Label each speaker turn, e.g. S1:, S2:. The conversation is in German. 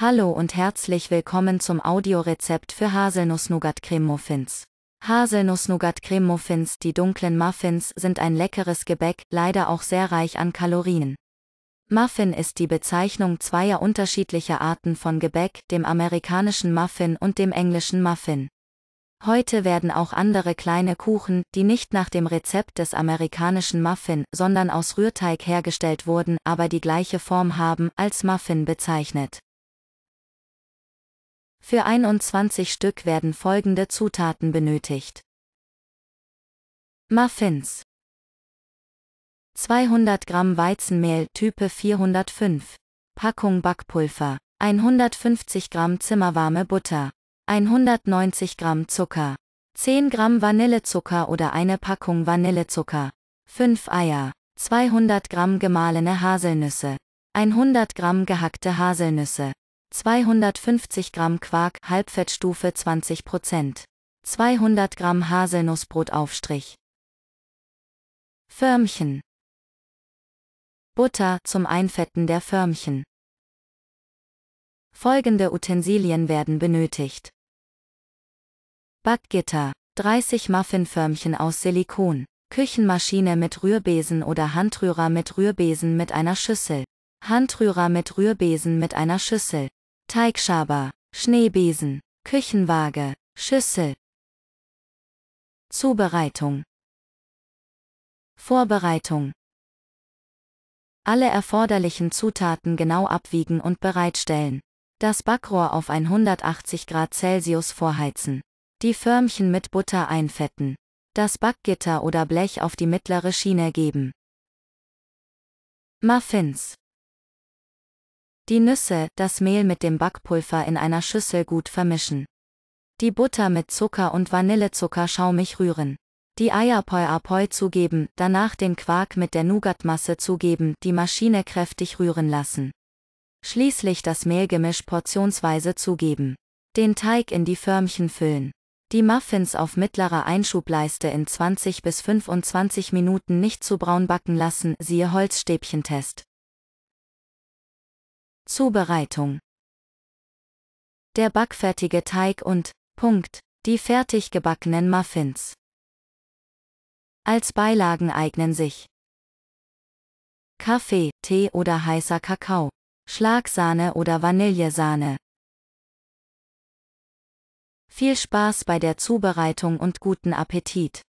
S1: Hallo und herzlich willkommen zum Audiorezept für Haselnuss-Nougat-Creme-Muffins. Haselnuss-Nougat-Creme-Muffins, die dunklen Muffins, sind ein leckeres Gebäck, leider auch sehr reich an Kalorien. Muffin ist die Bezeichnung zweier unterschiedlicher Arten von Gebäck, dem amerikanischen Muffin und dem englischen Muffin. Heute werden auch andere kleine Kuchen, die nicht nach dem Rezept des amerikanischen Muffin, sondern aus Rührteig hergestellt wurden, aber die gleiche Form haben, als Muffin bezeichnet. Für 21 Stück werden folgende Zutaten
S2: benötigt. Muffins 200
S1: Gramm Weizenmehl Type 405, Packung Backpulver, 150 Gramm zimmerwarme Butter, 190 Gramm Zucker, 10 Gramm Vanillezucker oder eine Packung Vanillezucker, 5 Eier, 200 Gramm gemahlene Haselnüsse, 100 Gramm gehackte Haselnüsse, 250 Gramm Quark Halbfettstufe 20%, 200 Gramm Haselnussbrotaufstrich. Förmchen.
S2: Butter zum Einfetten der Förmchen.
S1: Folgende Utensilien werden benötigt. Backgitter, 30 Muffinförmchen aus Silikon, Küchenmaschine mit Rührbesen oder Handrührer mit Rührbesen mit einer Schüssel, Handrührer mit Rührbesen mit einer Schüssel, Teigschaber, Schneebesen, Küchenwaage, Schüssel.
S2: Zubereitung. Vorbereitung.
S1: Alle erforderlichen Zutaten genau abwiegen und bereitstellen. Das Backrohr auf 180 Grad Celsius vorheizen. Die Förmchen mit Butter einfetten. Das Backgitter oder Blech auf die mittlere Schiene geben.
S2: Muffins. Die Nüsse, das Mehl mit
S1: dem Backpulver in einer Schüssel gut vermischen. Die Butter mit Zucker und Vanillezucker schaumig rühren. Die Eier poi a poi zugeben, danach den Quark mit der Nougatmasse zugeben, die Maschine kräftig rühren lassen. Schließlich das Mehlgemisch portionsweise zugeben. Den Teig in die Förmchen füllen. Die Muffins auf mittlerer Einschubleiste in 20 bis 25 Minuten nicht zu braun backen lassen, siehe Holzstäbchentest. Zubereitung.
S2: Der backfertige Teig und Punkt, die fertig gebackenen Muffins. Als Beilagen eignen sich Kaffee, Tee oder heißer Kakao, Schlagsahne oder Vanillesahne. Viel Spaß bei der Zubereitung und guten Appetit!